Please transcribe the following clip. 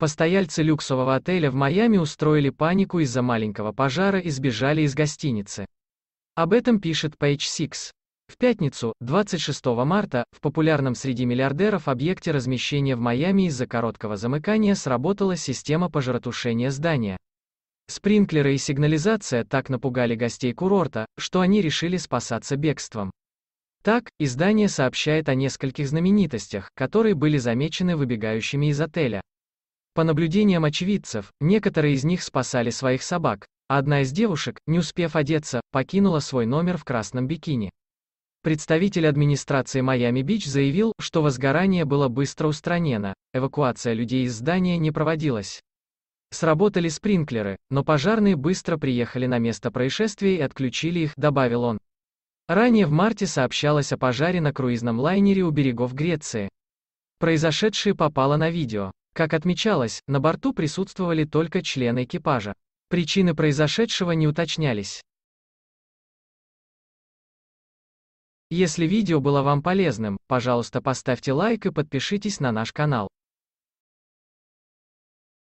Постояльцы люксового отеля в Майами устроили панику из-за маленького пожара и сбежали из гостиницы. Об этом пишет Page Six. В пятницу, 26 марта, в популярном среди миллиардеров объекте размещения в Майами из-за короткого замыкания сработала система пожаротушения здания. Спринклеры и сигнализация так напугали гостей курорта, что они решили спасаться бегством. Так, издание сообщает о нескольких знаменитостях, которые были замечены выбегающими из отеля. По наблюдениям очевидцев, некоторые из них спасали своих собак, а одна из девушек, не успев одеться, покинула свой номер в красном бикини. Представитель администрации Майами-Бич заявил, что возгорание было быстро устранено, эвакуация людей из здания не проводилась. Сработали спринклеры, но пожарные быстро приехали на место происшествия и отключили их, добавил он. Ранее в марте сообщалось о пожаре на круизном лайнере у берегов Греции. Произошедшее попало на видео. Как отмечалось, на борту присутствовали только члены экипажа. Причины произошедшего не уточнялись. Если видео было вам полезным, пожалуйста поставьте лайк и подпишитесь на наш канал.